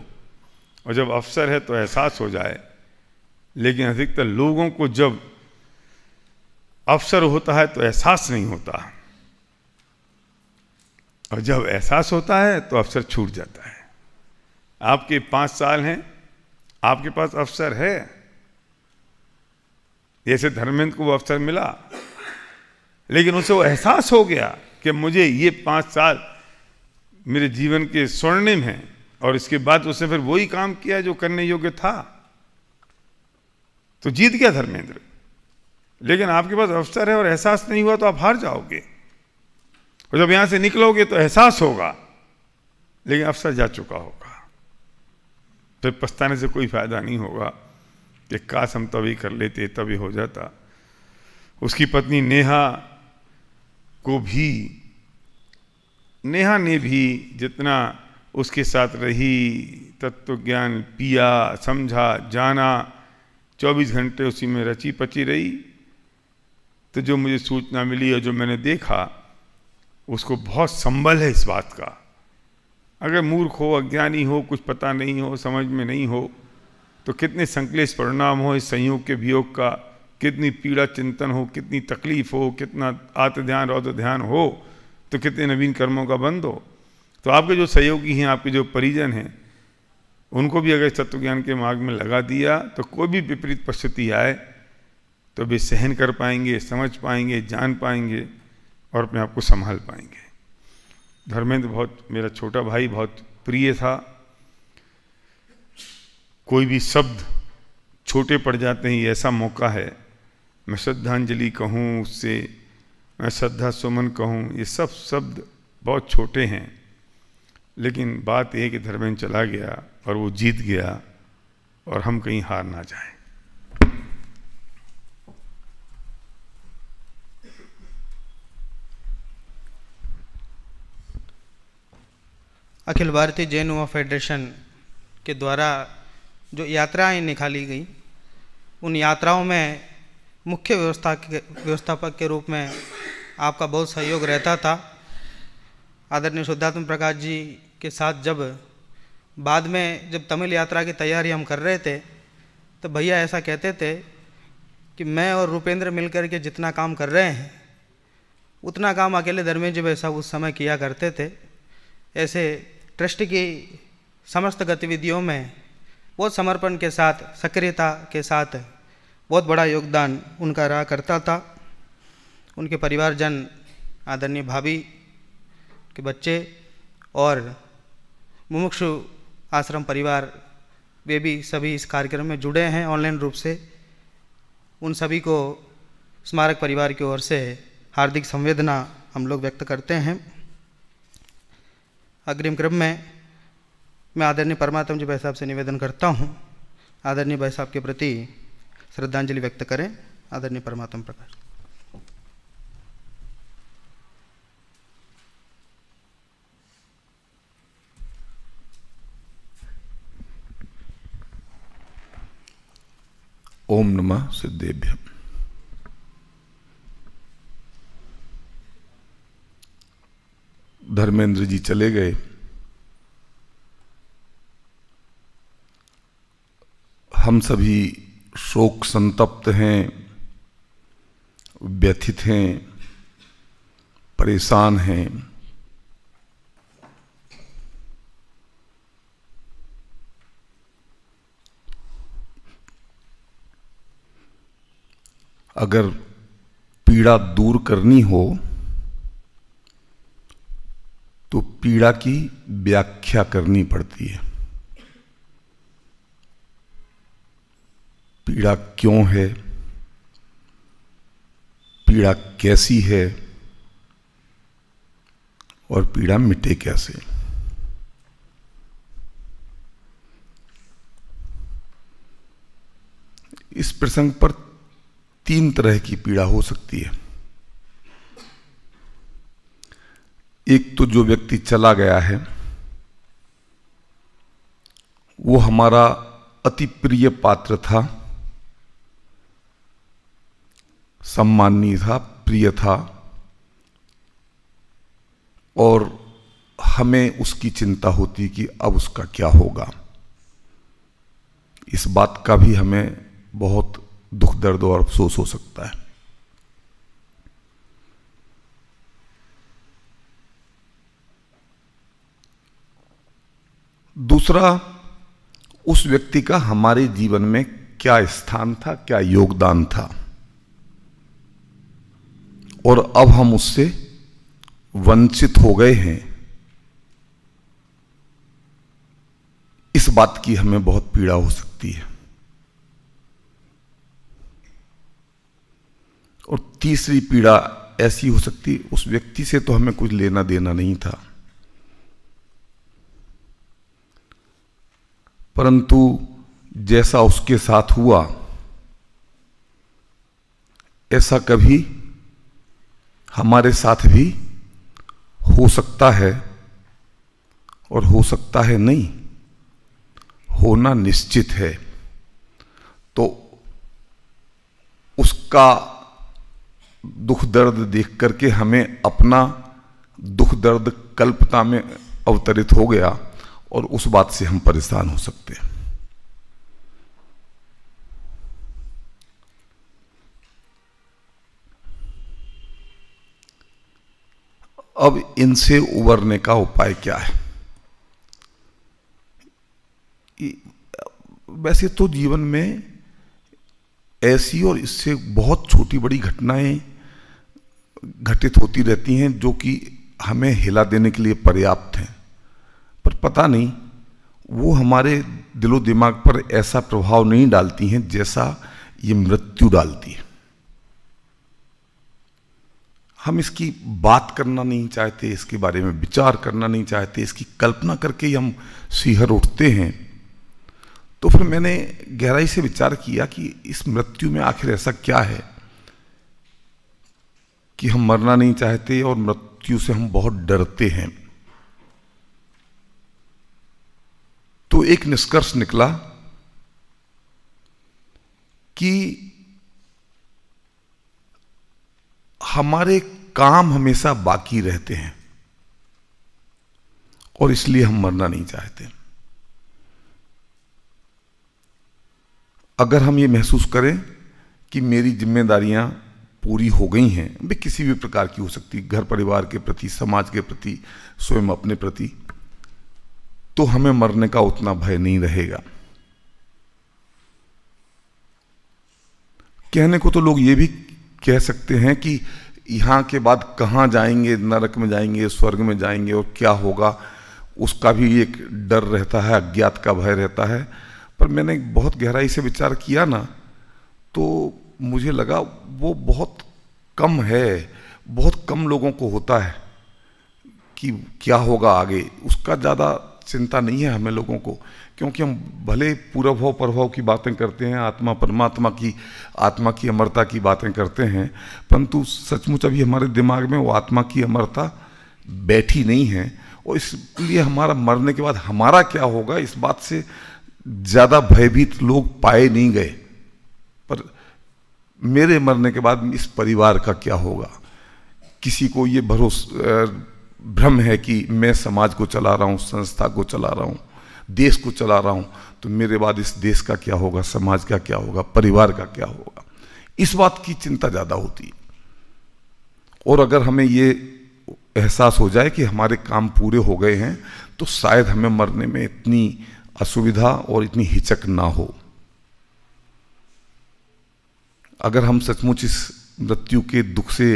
[SPEAKER 6] और जब अवसर है तो एहसास हो जाए लेकिन अधिकतर लोगों को जब अवसर होता है तो एहसास नहीं होता और जब एहसास होता है तो अवसर छूट जाता है आपके पांच साल हैं आपके पास अवसर है जैसे धर्मेंद्र को वो अवसर मिला लेकिन उसे वो एहसास हो गया कि मुझे ये पांच साल मेरे जीवन के स्वर्णिम हैं और इसके बाद उसने फिर वही काम किया जो करने योग्य था तो जीत गया धर्मेंद्र लेकिन आपके पास अवसर है और एहसास नहीं हुआ तो आप हार जाओगे और जब यहां से निकलोगे तो एहसास होगा लेकिन अवसर जा चुका होगा फिर तो पछताने से कोई फायदा नहीं होगा कि काश हम तभी कर लेते तभी हो जाता उसकी पत्नी नेहा को भी नेहा ने भी जितना उसके साथ रही तत्व ज्ञान पिया समझा जाना 24 घंटे उसी में रची पची रही तो जो मुझे सूचना मिली और जो मैंने देखा उसको बहुत संबल है इस बात का अगर मूर्ख हो अज्ञानी हो कुछ पता नहीं हो समझ में नहीं हो तो कितने संकलेश परिणाम हो इस संयोग के वियोग का कितनी पीड़ा चिंतन हो कितनी तकलीफ हो कितना आत्मध्यान रौद्र ध्यान हो तो कितने नवीन कर्मों का बंद हो तो आपके जो सहयोगी हैं आपके जो परिजन हैं उनको भी अगर ज्ञान के मार्ग में लगा दिया तो कोई भी विपरीत परिस्थिति आए तो भी सहन कर पाएंगे समझ पाएंगे जान पाएंगे और अपने आप को संभाल पाएंगे धर्मेंद्र बहुत मेरा छोटा भाई बहुत प्रिय था कोई भी शब्द छोटे पड़ जाते हैं ऐसा मौका है मैं श्रद्धांजलि कहूँ उससे मैं श्रद्धा सुमन कहूँ ये सब शब्द बहुत छोटे हैं लेकिन बात यह कि धर्मेंद्र चला गया और वो जीत गया और हम कहीं हार ना जाएं
[SPEAKER 1] अखिल भारतीय जैन युवा फेडरेशन के द्वारा जो यात्राएं निकाली गई उन यात्राओं में मुख्य व्यवस्था के व्यवस्थापक के रूप में आपका बहुत सहयोग रहता था आदरणीय शुद्धात्म प्रकाश जी के साथ जब बाद में जब तमिल यात्रा की तैयारी हम कर रहे थे तो भैया ऐसा कहते थे कि मैं और रुपेंद्र मिलकर के जितना काम कर रहे हैं उतना काम अकेले धर्मेंद्र वैसा उस समय किया करते थे ऐसे ट्रस्ट की समस्त गतिविधियों में बहुत समर्पण के साथ सक्रियता के साथ बहुत बड़ा योगदान उनका रहा करता था उनके परिवारजन आदरणीय भाभी के बच्चे और मुमुक्षु आश्रम परिवार वे भी सभी इस कार्यक्रम में जुड़े हैं ऑनलाइन रूप से उन सभी को स्मारक परिवार की ओर से हार्दिक संवेदना हम लोग व्यक्त करते हैं अग्रिम क्रम में मैं आदरणीय परमात्म जी भाई साहब से निवेदन करता हूँ आदरणीय भाई साहब के प्रति श्रद्धांजलि व्यक्त करें आदरणीय परमात्म प्रकाश
[SPEAKER 7] ओम नमः सिद्धेभ्यम धर्मेंद्र जी चले गए हम सभी शोक संतप्त हैं व्यथित हैं परेशान हैं अगर पीड़ा दूर करनी हो तो पीड़ा की व्याख्या करनी पड़ती है पीड़ा क्यों है पीड़ा कैसी है और पीड़ा मिटे कैसे इस प्रसंग पर तीन तरह की पीड़ा हो सकती है एक तो जो व्यक्ति चला गया है वो हमारा अति प्रिय पात्र था सम्माननीय था प्रिय था और हमें उसकी चिंता होती कि अब उसका क्या होगा इस बात का भी हमें बहुत दुख दर्द और अफसोस हो सकता है दूसरा उस व्यक्ति का हमारे जीवन में क्या स्थान था क्या योगदान था और अब हम उससे वंचित हो गए हैं इस बात की हमें बहुत पीड़ा हो सकती है और तीसरी पीड़ा ऐसी हो सकती उस व्यक्ति से तो हमें कुछ लेना देना नहीं था परंतु जैसा उसके साथ हुआ ऐसा कभी हमारे साथ भी हो सकता है और हो सकता है नहीं होना निश्चित है तो उसका दुख दर्द देख करके हमें अपना दुख दर्द कल्पता में अवतरित हो गया और उस बात से हम परेशान हो सकते हैं अब इनसे उबरने का उपाय क्या है वैसे तो जीवन में ऐसी और इससे बहुत छोटी बड़ी घटनाएं घटित होती रहती हैं जो कि हमें हिला देने के लिए पर्याप्त हैं पर पता नहीं वो हमारे दिलो दिमाग पर ऐसा प्रभाव नहीं डालती हैं जैसा ये मृत्यु डालती है हम इसकी बात करना नहीं चाहते इसके बारे में विचार करना नहीं चाहते इसकी कल्पना करके ही हम सीहर उठते हैं तो फिर मैंने गहराई से विचार किया कि इस मृत्यु में आखिर ऐसा क्या है कि हम मरना नहीं चाहते और मृत्यु से हम बहुत डरते हैं तो एक निष्कर्ष निकला कि हमारे काम हमेशा बाकी रहते हैं और इसलिए हम मरना नहीं चाहते अगर हम ये महसूस करें कि मेरी जिम्मेदारियां पूरी हो गई हैं वे किसी भी प्रकार की हो सकती घर परिवार के प्रति समाज के प्रति स्वयं अपने प्रति तो हमें मरने का उतना भय नहीं रहेगा कहने को तो लोग ये भी कह सकते हैं कि यहां के बाद कहां जाएंगे नरक में जाएंगे स्वर्ग में जाएंगे और क्या होगा उसका भी एक डर रहता है अज्ञात का भय रहता है पर मैंने बहुत गहराई से विचार किया ना तो मुझे लगा वो बहुत कम है बहुत कम लोगों को होता है कि क्या होगा आगे उसका ज़्यादा चिंता नहीं है हमें लोगों को क्योंकि हम भले पूर्वभव प्रभाव की बातें करते हैं आत्मा परमात्मा की आत्मा की अमरता की बातें करते हैं परंतु सचमुच अभी हमारे दिमाग में वो आत्मा की अमरता बैठी नहीं है और इसलिए हमारा मरने के बाद हमारा क्या होगा इस बात से ज़्यादा भयभीत लोग पाए नहीं गए पर मेरे मरने के बाद इस परिवार का क्या होगा किसी को ये भरोसा भ्रम है कि मैं समाज को चला रहा हूँ संस्था को चला रहा हूँ देश को चला रहा हूँ तो मेरे बाद इस देश का क्या होगा समाज का क्या होगा परिवार का क्या होगा इस बात की चिंता ज़्यादा होती है और अगर हमें ये एहसास हो जाए कि हमारे काम पूरे हो गए हैं तो शायद हमें मरने में इतनी असुविधा और इतनी हिचक ना हो अगर हम सचमुच इस मृत्यु के दुख से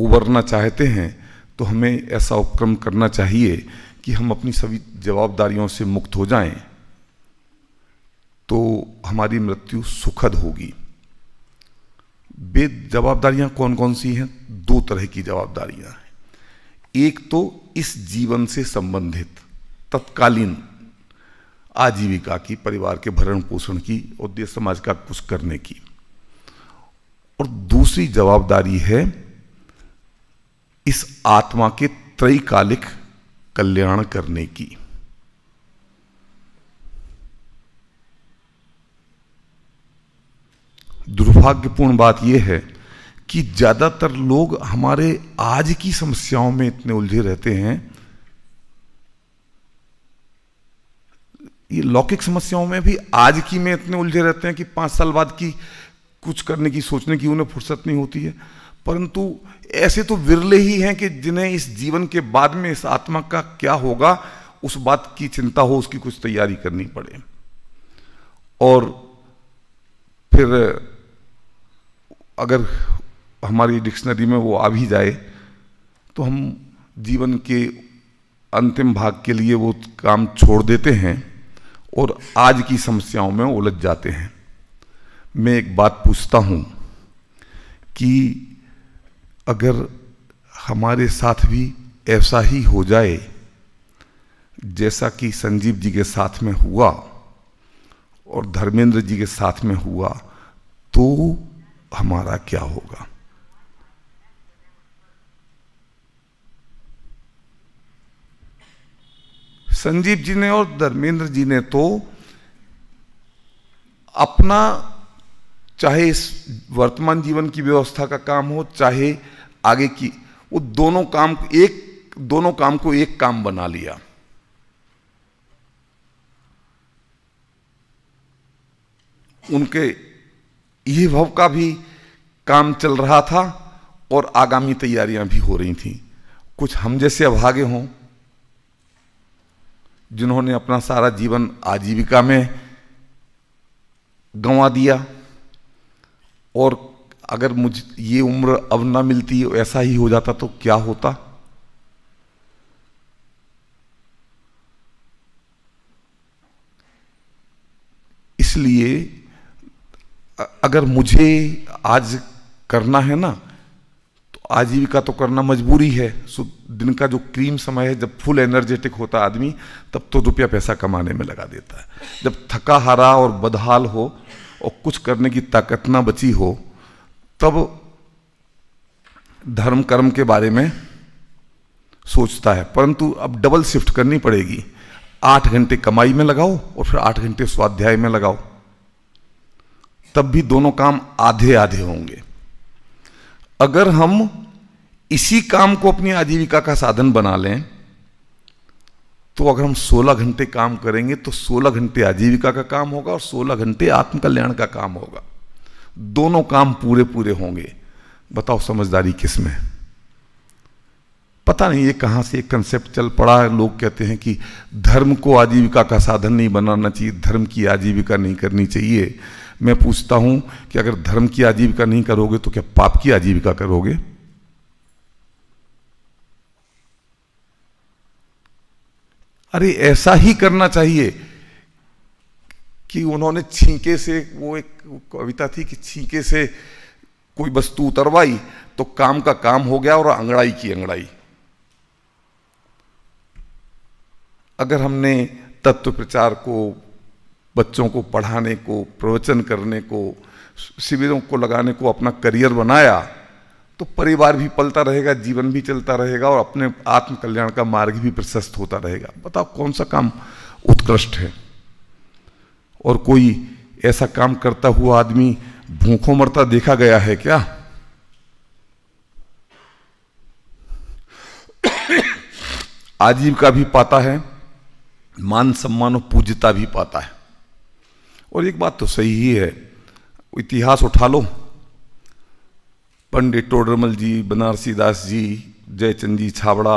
[SPEAKER 7] उबरना चाहते हैं तो हमें ऐसा उपक्रम करना चाहिए कि हम अपनी सभी जवाबदारियों से मुक्त हो जाएं तो हमारी मृत्यु सुखद होगी बे कौन कौन सी हैं दो तरह की जवाबदारियां हैं एक तो इस जीवन से संबंधित तत्कालीन आजीविका की परिवार के भरण पोषण की और देश समाज का कुछ करने की और दूसरी जवाबदारी है इस आत्मा के त्रैकालिक कल्याण करने की दुर्भाग्यपूर्ण बात यह है कि ज़्यादातर लोग हमारे आज की समस्याओं में इतने उलझे रहते हैं ये लौकिक समस्याओं में भी आज की में इतने उलझे रहते हैं कि पांच साल बाद की कुछ करने की सोचने की उन्हें फुर्सत नहीं होती है परंतु ऐसे तो विरले ही हैं कि जिन्हें इस जीवन के बाद में इस आत्मा का क्या होगा उस बात की चिंता हो उसकी कुछ तैयारी करनी पड़े और फिर अगर हमारी डिक्शनरी में वो आ भी जाए तो हम जीवन के अंतिम भाग के लिए वो काम छोड़ देते हैं और आज की समस्याओं में उलझ जाते हैं मैं एक बात पूछता हूँ कि अगर हमारे साथ भी ऐसा ही हो जाए जैसा कि संजीव जी के साथ में हुआ और धर्मेंद्र जी के साथ में हुआ तो हमारा क्या होगा संजीव जी ने और धर्मेंद्र जी ने तो अपना चाहे इस वर्तमान जीवन की व्यवस्था का काम हो चाहे आगे की वो दोनों काम एक दोनों काम को एक काम बना लिया उनके ये भव का भी काम चल रहा था और आगामी तैयारियां भी हो रही थी कुछ हम जैसे अभागे हों जिन्होंने अपना सारा जीवन आजीविका में गंवा दिया और अगर मुझ ये उम्र अब ना मिलती ऐसा ही हो जाता तो क्या होता इसलिए अगर मुझे आज करना है ना तो आजीविका तो करना मजबूरी है सो दिन का जो क्रीम समय है जब फुल एनर्जेटिक होता आदमी तब तो रुपया पैसा कमाने में लगा देता है जब थका हारा और बदहाल हो और कुछ करने की ताकत ना बची हो तब धर्म कर्म के बारे में सोचता है परंतु अब डबल शिफ्ट करनी पड़ेगी आठ घंटे कमाई में लगाओ और फिर आठ घंटे स्वाध्याय में लगाओ तब भी दोनों काम आधे आधे होंगे अगर हम इसी काम को अपनी आजीविका का साधन बना लें तो अगर हम 16 घंटे काम करेंगे तो 16 घंटे आजीविका का काम होगा और 16 घंटे आत्मकल्याण का काम होगा दोनों काम पूरे पूरे होंगे बताओ समझदारी किस में पता नहीं ये कहां से एक कंसेप्ट चल पड़ा है लोग कहते हैं कि धर्म को आजीविका का साधन नहीं बनाना चाहिए धर्म की आजीविका नहीं करनी चाहिए मैं पूछता हूं कि अगर धर्म की आजीविका नहीं करोगे तो क्या पाप की आजीविका करोगे अरे ऐसा ही करना चाहिए कि उन्होंने छींके से वो एक कविता थी कि छींके से कोई वस्तु उतरवाई तो काम का काम हो गया और अंगड़ाई की अंगड़ाई अगर हमने तत्व प्रचार को बच्चों को पढ़ाने को प्रवचन करने को शिविरों को लगाने को अपना करियर बनाया तो परिवार भी पलता रहेगा जीवन भी चलता रहेगा और अपने आत्मकल्याण का मार्ग भी प्रशस्त होता रहेगा बताओ कौन सा काम उत्कृष्ट है और कोई ऐसा काम करता हुआ आदमी भूखों मरता देखा गया है क्या आजीविका भी पाता है मान सम्मान और पूज्यता भी पाता है और एक बात तो सही ही है इतिहास उठा लो पंडित टोडरमल जी बनारसी दास जी जयचंद जी छाबड़ा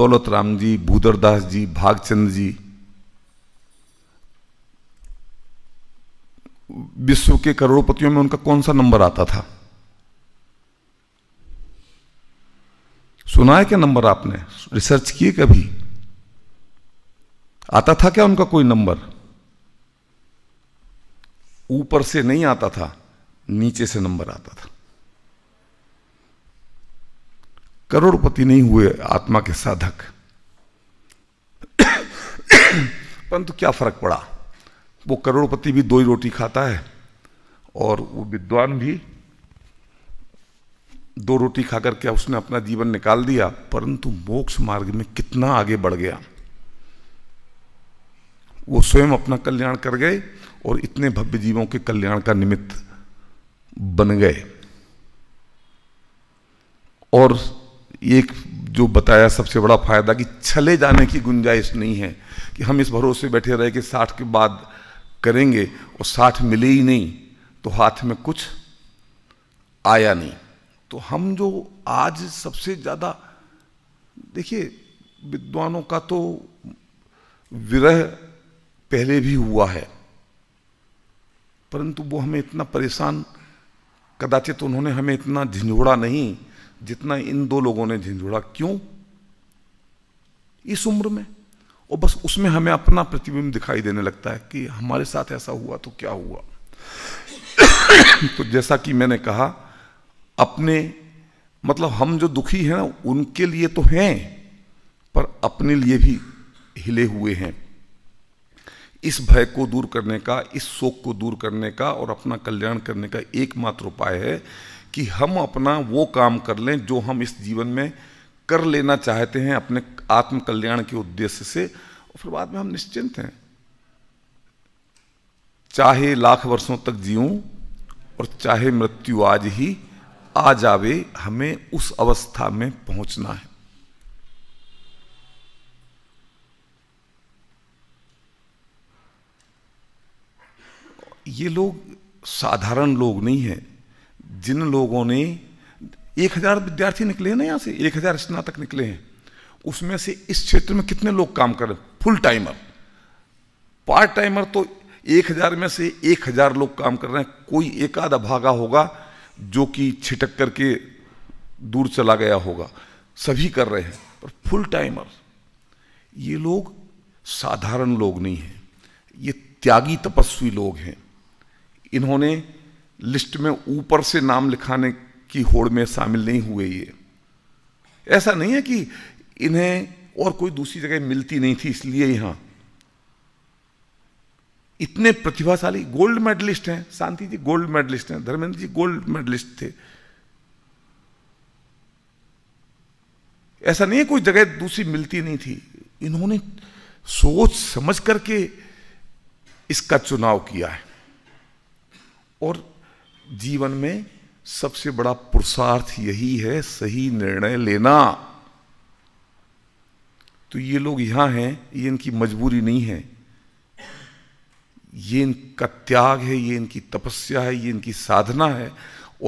[SPEAKER 7] दौलत राम जी भूधर दास जी भागचंद जी विश्व के करोड़पतियों में उनका कौन सा नंबर आता था सुना है क्या नंबर आपने रिसर्च किए कभी आता था क्या उनका कोई नंबर ऊपर से नहीं आता था नीचे से नंबर आता था करोड़पति नहीं हुए आत्मा के साधक परंतु क्या फर्क पड़ा वो करोड़पति भी दो ही रोटी खाता है और वो विद्वान भी दो रोटी खा करके उसने अपना जीवन निकाल दिया परंतु मोक्ष मार्ग में कितना आगे बढ़ गया वो स्वयं अपना कल्याण कर गए और इतने भव्य जीवों के कल्याण का निमित्त बन गए और एक जो बताया सबसे बड़ा फायदा कि छले जाने की गुंजाइश नहीं है कि हम इस भरोसे बैठे रहे कि साठ के बाद करेंगे और साठ मिले ही नहीं तो हाथ में कुछ आया नहीं तो हम जो आज सबसे ज़्यादा देखिए विद्वानों का तो विरह पहले भी हुआ है परंतु वो हमें इतना परेशान कदाचित उन्होंने हमें इतना झिझोड़ा नहीं जितना इन दो लोगों ने झिझोड़ा क्यों इस उम्र में और बस उसमें हमें अपना प्रतिबिंब दिखाई देने लगता है कि हमारे साथ ऐसा हुआ तो क्या हुआ तो जैसा कि मैंने कहा अपने मतलब हम जो दुखी हैं ना उनके लिए तो हैं पर अपने लिए भी हिले हुए हैं इस भय को दूर करने का इस शोक को दूर करने का और अपना कल्याण करने का एकमात्र उपाय है कि हम अपना वो काम कर लें जो हम इस जीवन में कर लेना चाहते हैं अपने आत्म कल्याण के उद्देश्य से और फिर बाद में हम निश्चिंत हैं चाहे लाख वर्षों तक जीऊं और चाहे मृत्यु आज ही आ जावे हमें उस अवस्था में पहुंचना है ये लोग साधारण लोग नहीं हैं जिन लोगों ने एक हजार विद्यार्थी निकले हैं ना यहाँ से एक हजार स्नातक निकले हैं उसमें से इस क्षेत्र में कितने लोग काम कर रहे फुल टाइमर पार्ट टाइमर तो एक हजार में से एक हजार लोग काम कर रहे हैं कोई एक आधा भागा होगा जो कि छिटक करके दूर चला गया होगा सभी कर रहे हैं पर फुल टाइमर ये लोग साधारण लोग नहीं हैं ये त्यागी तपस्वी लोग हैं इन्होंने लिस्ट में ऊपर से नाम लिखाने की होड़ में शामिल नहीं हुए ये ऐसा नहीं है कि इन्हें और कोई दूसरी जगह मिलती नहीं थी इसलिए यहां इतने प्रतिभाशाली गोल्ड मेडलिस्ट हैं शांति जी गोल्ड मेडलिस्ट हैं धर्मेंद्र जी गोल्ड मेडलिस्ट थे ऐसा नहीं है कोई जगह दूसरी मिलती नहीं थी इन्होंने सोच समझ करके इसका चुनाव किया है और जीवन में सबसे बड़ा पुरुषार्थ यही है सही निर्णय लेना तो ये लोग यहां हैं ये इनकी मजबूरी नहीं है ये इनका त्याग है ये इनकी तपस्या है ये इनकी साधना है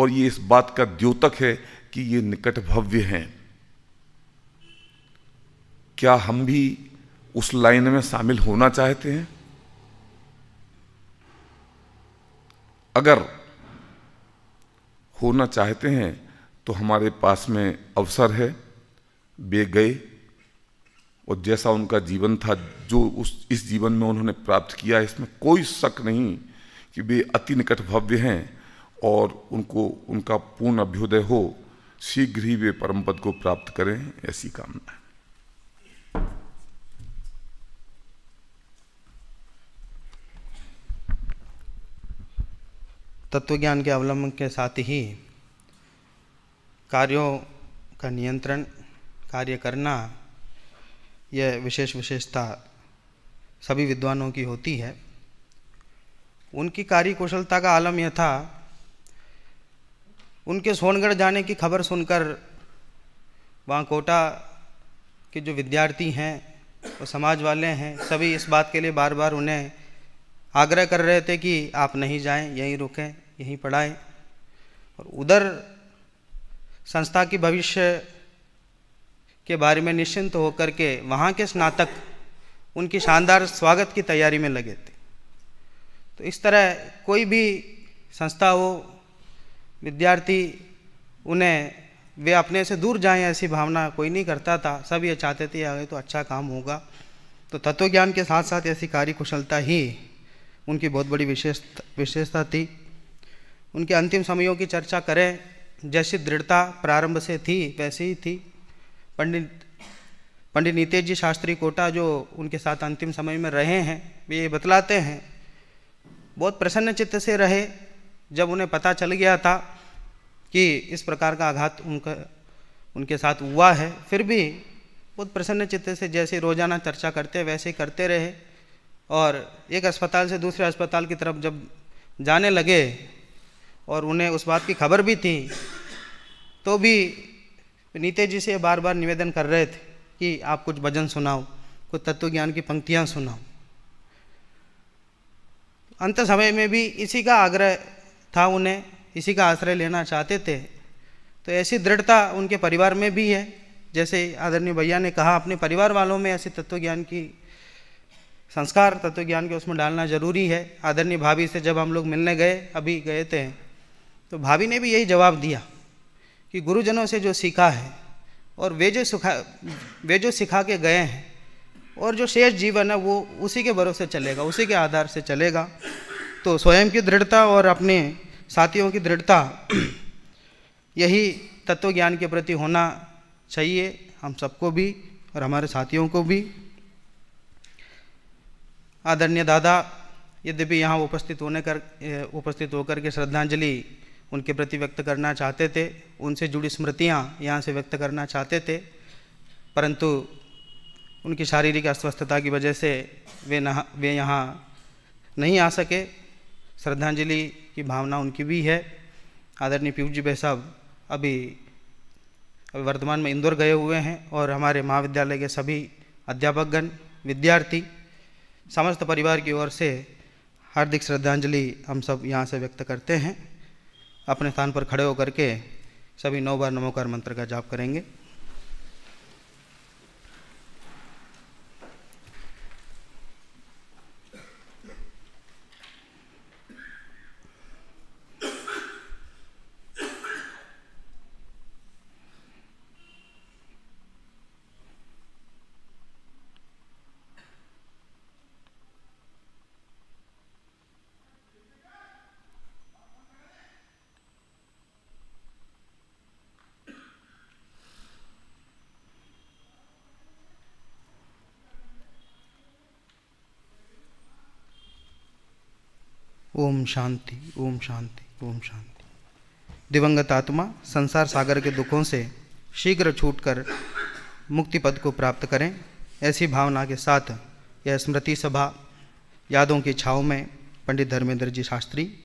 [SPEAKER 7] और ये इस बात का द्योतक है कि ये निकट भव्य हैं क्या हम भी उस लाइन में शामिल होना चाहते हैं अगर होना चाहते हैं तो हमारे पास में अवसर है वे गए और जैसा उनका जीवन था जो उस इस जीवन में उन्होंने प्राप्त किया इसमें कोई शक नहीं कि वे अति निकट भव्य हैं और उनको उनका पूर्ण अभ्युदय हो शीघ्र ही वे परम पद को प्राप्त करें ऐसी कामना है
[SPEAKER 1] तत्वज्ञान के अवलंबन के साथ ही कार्यों का नियंत्रण कार्य करना यह विशेष विशेषता सभी विद्वानों की होती है उनकी कार्य कुशलता का आलम यह था उनके सोनगढ़ जाने की खबर सुनकर वहाँ कोटा के जो विद्यार्थी हैं और समाज वाले हैं सभी इस बात के लिए बार बार उन्हें आग्रह कर रहे थे कि आप नहीं जाएं यहीं रुकें यहीं पढ़ाएं और उधर संस्था की भविष्य के बारे में निश्चिंत होकर के वहाँ के स्नातक उनकी शानदार स्वागत की तैयारी में लगे थे तो इस तरह कोई भी संस्था हो विद्यार्थी उन्हें वे अपने से दूर जाएं ऐसी भावना कोई नहीं करता था सब ये चाहते थे आगे तो अच्छा काम होगा तो तत्वज्ञान के साथ साथ ऐसी कार्य कुशलता ही उनकी बहुत बड़ी विशेष विशेषता थी उनके अंतिम समयों की चर्चा करें जैसी दृढ़ता प्रारंभ से थी वैसी ही थी पंडित पंडित नितेश जी शास्त्री कोटा जो उनके साथ अंतिम समय में रहे हैं वे बतलाते हैं बहुत प्रसन्न चित्त से रहे जब उन्हें पता चल गया था कि इस प्रकार का आघात उनका उनके साथ हुआ है फिर भी बहुत प्रसन्न चित्त से जैसे रोज़ाना चर्चा करते वैसे ही करते रहे और एक अस्पताल से दूसरे अस्पताल की तरफ जब जाने लगे और उन्हें उस बात की खबर भी थी तो भी नीते जी से बार बार निवेदन कर रहे थे कि आप कुछ भजन सुनाओ कुछ तत्व ज्ञान की पंक्तियाँ सुनाओ अंत समय में भी इसी का आग्रह था उन्हें इसी का आश्रय लेना चाहते थे तो ऐसी दृढ़ता उनके परिवार में भी है जैसे आदरणीय भैया ने कहा अपने परिवार वालों में ऐसे तत्व ज्ञान की संस्कार तत्व ज्ञान के उसमें डालना जरूरी है आदरणीय भाभी से जब हम लोग मिलने गए अभी गए थे तो भाभी ने भी यही जवाब दिया कि गुरुजनों से जो सीखा है और वे जो सुखा वे जो सिखा के गए हैं और जो शेष जीवन है वो उसी के भरोसे चलेगा उसी के आधार से चलेगा तो स्वयं की दृढ़ता और अपने साथियों की दृढ़ता यही तत्व ज्ञान के प्रति होना चाहिए हम सबको भी और हमारे साथियों को भी आदरणीय दादा यद्यपि यहाँ उपस्थित होने कर उपस्थित होकर के श्रद्धांजलि उनके प्रति व्यक्त करना चाहते थे उनसे जुड़ी स्मृतियाँ यहाँ से व्यक्त करना चाहते थे परंतु उनकी शारीरिक अस्वस्थता की वजह से वे नहा वे यहाँ नहीं आ सके श्रद्धांजलि की भावना उनकी भी है आदरणीय पीयूष जी भाई साहब अभी अभी वर्तमान में इंदौर गए हुए हैं और हमारे महाविद्यालय के सभी अध्यापकगण विद्यार्थी समस्त परिवार की ओर से हार्दिक श्रद्धांजलि हम सब यहाँ से व्यक्त करते हैं अपने स्थान पर खड़े होकर के सभी नौ बार नमोकार मंत्र का जाप करेंगे ओम शांति ओम शांति ओम शांति दिवंगत आत्मा संसार सागर के दुखों से शीघ्र छूटकर मुक्ति पद को प्राप्त करें ऐसी भावना के साथ यह स्मृति सभा यादों की छाव में पंडित धर्मेंद्र जी शास्त्री